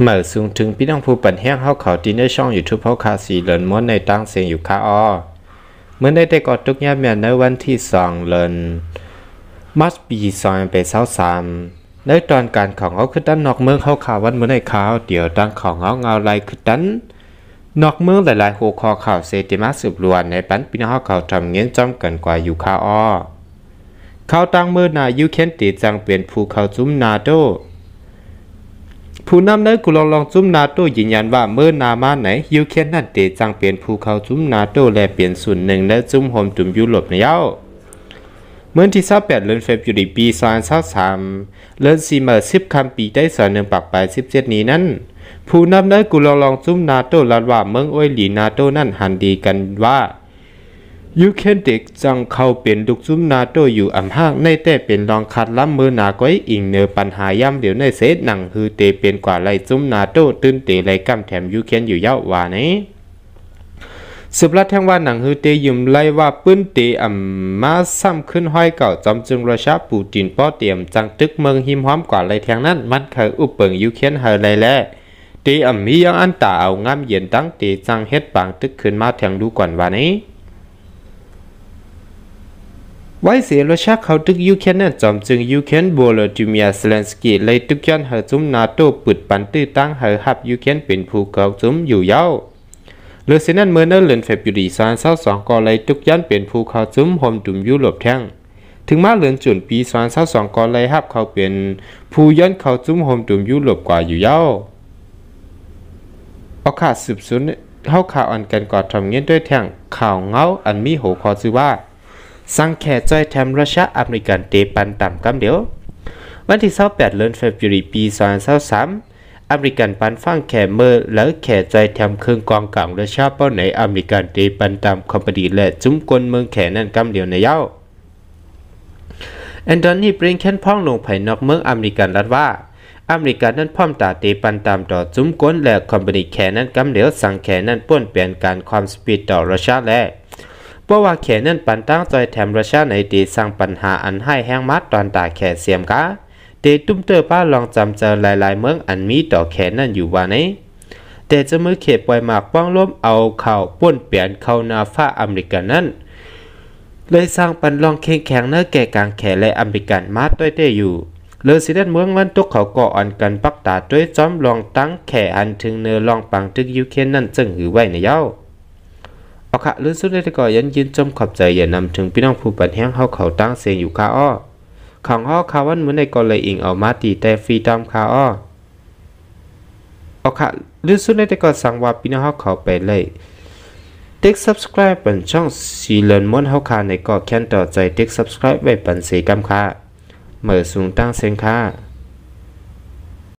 เมื่อสูงถึงพี่น้องผู้ปันแห้งเขาเขาดีนในช่องยูทูบเขาคาสีเลินม้วนในตั้งเสียงอยู่คาอเมื่อได้ได้กอดทุกยามมีในวันที่สองเลินมัสปีสองไปเศร้าสามในตอนการของเขาคือดันนอกเมืองเขาข่าววันเมื่อในข่าวเดี๋ยวตั้งของเขาเงาไรคือดันนอกเมืองหลายๆหัวคอข่าวเซติมาสืบลวนในปันพี่น้องเขาทำเงี้ยจำกันกว่าอยู่คาอเขาตั้งเมื่อนายูเคนตีจังเปลี่ยนภูเขาจุ้มนาโดผู้นำเนื้อกุลองลองจุ้มนาโตยืนยันว่าเมื่อนามาไหนยูเครนนั่นเตจังเปลี่ยนภูเขาจุ้มนาโตและเปลี่ยนส่วนหนึ่งและจุ้มโฮมจุ่มยุโรปในเย้าเมื่อที่28เดือนเฟบรุรีปี2023เลินซีเมอร์10คำปี ได้สอนหนึ่งปักไป17 นี้นั้น ผู้นำเนื้อกุลองลองจุ้มนาโตลัดว่าเมืองอ้อยหลีนาโตนั่นหันดีกันว่ายูเคนเด็กจังเข้าเป็นดุกซุมนาโตอยู่อำหากในแต่เป็นรองคัดล้ำมือหนาก้อยอิงเนือปัญหาย่ำเดี๋ยวในเซตหนังคือเตเป็นกว่าไรซุมนาโตตื่นเตไรกำแถมยูเคนอยู่เย้าววานี้สืบลัดแทงว่าหนังฮือเตยืมไล่ว่าปื้นเตอ่ำมาซ้ำขึ้นห้อยเก่าจอมจึงราชาปูจินป้อเตียมจังตึกเมืองหิมห้อมกว่าไรแทงนั้นมันเคยอุปเปิงยูเคนเฮอไรแลเตอ่ำมียังอันตาเอางามเย็นตั้งเตจังเฮ็ดปางตึกขึ้นมาแทงดูก่อนวานี้ไว้เสียรสชาเขาตึกยูเครนนั่นจอมจึงยูเครนโบลจูเมียสเลนสกีเลยตุกย้อนเหาจุ้มนาโตปิดปันตื้อตั้งเหาฮับยูเครนเป็นภูเขาจุ้มอยู่เย้าเลือเซนันเมื่อเนิ่นเลือนเฟบยูดีซานเศร้าสองก็เลยตุกย้อนเป็นภูเขาจุ้มหอมจุ่มยุโรปแท่ง ถึงมาเลือนจุนปีซานเศร้าสองก็เลยฮับเขาเป็นภูย้อนเขาจุ้มหอมจุ่มยุโรปกว่าอยู่เย้าโอกขาดสืบสวนเข้าข่าวอันกันกอดทำเงี้ยด้วยแท่งข่าวเงาอันมีหวขคอชื่อว่าสังแค่จอยแทมรัชอเมริกันเตปันต่ำกำเดียววันที่28เดือนเฟบรุรีปี2023อเมริกันปันฟังแข่เมื่อแล้วแขใจแทมเครื่องกองกลางรัชเป้าไหนอเมริกันเตปันต่ำคอมพดีและจุ้มกลเมืองแข่นั่นกำเดียวในเย้าแอนโทนีบริงแคนพ้องลงภายนอกเมืองอเมริกันรัฐว่า อเมริกันนั้นพ่อมตาตปันตามต่อจุ้มก้นและคอมพานีแขนนั้นกำเหลวสังแขนนั้นป้วนเปลี่ยนการความสปีดต่อรัสเซียและเพราะว่าแขนนั่นปันตั้งใจแถมรัชาในตีสร้างปัญหาอันให้แห้งมัดตอนตาแขเสียมกะเตตุ้มเตอร์ป้าลองจำเจอหลาย ๆ เมืองอันมีต่อแขนนั่นอยู่วัานี้แต่จะมือเขตปล่อยหมากป้องล้มเอาเข่าป้วนเปลี่ยนเข้านาฟ้าอเมริกันนั้นเลยสร้างปันลองเข่งแข็งเนื้อแก่กลางแขและอเมริกันมาด้วยเต้อยู่เลอสิดันเมืองวันตกเขาก่ออ่อนกันปักตาด้วยจอมลองตั้งแขอันถึงเนรอลองปังทึกยูเคนนั่นจึงหือไว้ในเย้าเอาค่ะลุ้นสุดได้ก่อยันยินจมขอบใจอย่านำถึงพี่น้องผู้ปันแห้งเขาเขาตั้งเสียงอยู่ค่ะอ้อ ของอ้อคาวันเหมือนในกอเลยอิงเอามาตีแต่ฟรีตามค่ะอ้อเอาค่ะลุ้นสุดได้ก่อสั่งว่าพี่น้องเขาเขาไปเลยตด็ก subscribe เป็นช่องสีเลงมวนเฮาคาในก่อแค้นต่อใจตด็ก subscribe ไว้ปันสีกำค่ะเมื่อสูงตั้งเสียงค่ะ